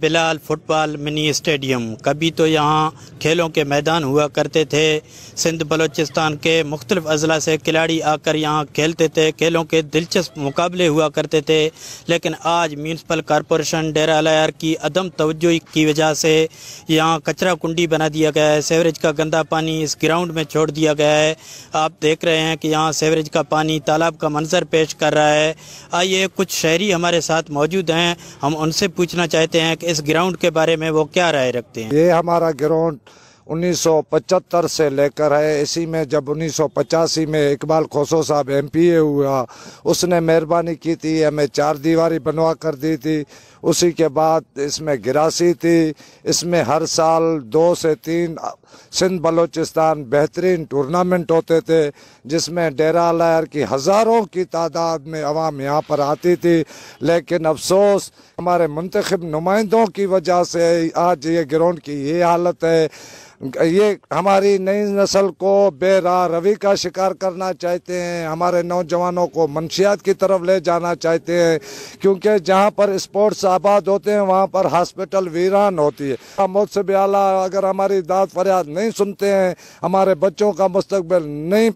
Bilal football mini stadium कभी तो यहाँ खेलों के मैदान हुआ करते थे सिंध बलोचिस्तान के मुख्तलिफ अजला से खिलाड़ी आकर यहाँ खेलते थे खेलों के दिलचस्प मुकाबले हुआ करते थे लेकिन आज म्यूनसिपल कॉरपोरेशन डेरा लायर की अदम तोज्जो की वजह से यहाँ कचरा कुंडी बना दिया गया है सेवरेज का गंदा पानी इस ग्राउंड में छोड़ दिया गया है आप देख रहे हैं कि यहाँ सेवरेज का पानी तालाब का मंजर पेश कर रहा है आइए कुछ शहरी हमारे साथ मौजूद हैं हम उनसे पूछना चाहते हैं कि इस ग्राउंड के बारे में वो क्या राय रखते हैं ये हमारा ग्राउंड 1975 से लेकर है इसी में जब उन्नीस में इकबाल खोसो साहब एम हुआ उसने मेहरबानी की थी हमें चार दीवारी बनवा कर दी थी उसी के बाद इसमें गिरासी थी इसमें हर साल दो से तीन सिंध बलूचिस्तान बेहतरीन टूर्नामेंट होते थे जिसमें डेरा लायर की हज़ारों की तादाद में आवाम यहाँ पर आती थी लेकिन अफसोस हमारे मंतखब नुमाइंदों की वजह से आज ये ग्राउंड की ये हालत है ये हमारी नई नस्ल को बेरा रवि का शिकार करना चाहते हैं हमारे नौजवानों को मनशियात की तरफ ले जाना चाहते हैं क्योंकि जहाँ पर स्पोर्ट्स आबाद होते हैं वहाँ पर हॉस्पिटल वीरान होती है मौत से भी आला अगर हमारी दाद फरियाद नहीं सुनते हैं हमारे बच्चों का मुस्तबिल नहीं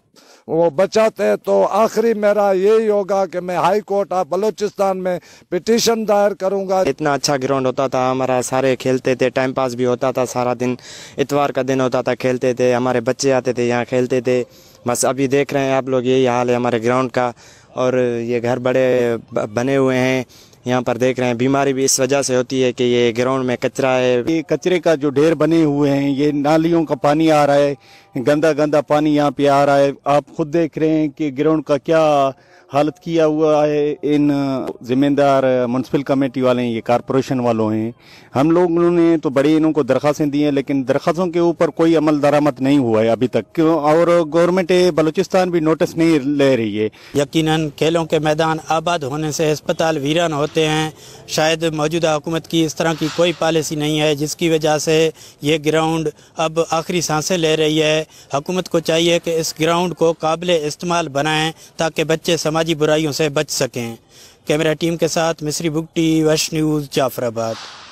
वो बचाते तो आखिरी मेरा यही होगा कि मैं हाई कोर्ट ऑफ बलूचिस्तान में पिटिशन दायर करूंगा इतना अच्छा ग्राउंड होता था हमारा सारे खेलते थे टाइम पास भी होता था सारा दिन इतवार का दिन होता था खेलते थे हमारे बच्चे आते थे यहाँ खेलते थे बस अभी देख रहे हैं आप लोग यही हाल है हमारे ग्राउंड का और ये घर बड़े बने हुए हैं यहाँ पर देख रहे हैं बीमारी भी इस वजह से होती है कि ये ग्राउंड में कचरा है ये कचरे का जो ढेर बने हुए हैं ये नालियों का पानी आ रहा है गंदा गंदा पानी यहाँ पे आ रहा है आप खुद देख रहे हैं कि ग्राउंड का क्या हालत किया हुआ है इन जिम्मेदार म्यूनसिपल कमेटी वाले हैं ये कारपोरेशन वालों हैं हम लोग ने तो बड़े इनको को दरखास्तें दी हैं लेकिन दरखास्तों के ऊपर कोई अमल दरामद नहीं हुआ है अभी तक क्यों और गवर्नमेंट बलूचिस्तान भी नोटिस नहीं ले रही है यकीन खेलों के मैदान आबाद होने से अस्पताल वीरान होते हैं शायद मौजूदा हुकूमत की इस तरह की कोई पॉलिसी नहीं है जिसकी वजह से ये ग्राउंड अब आखिरी सांसें ले रही है है हुकूमत को चाहिए कि इस ग्राउंड को काबिल इस्तेमाल बनाएं ताकि बच्चे समाजी बुराइयों से बच सकें कैमरा टीम के साथ मिसरी बुगटी वश न्यूज़ जाफराबाद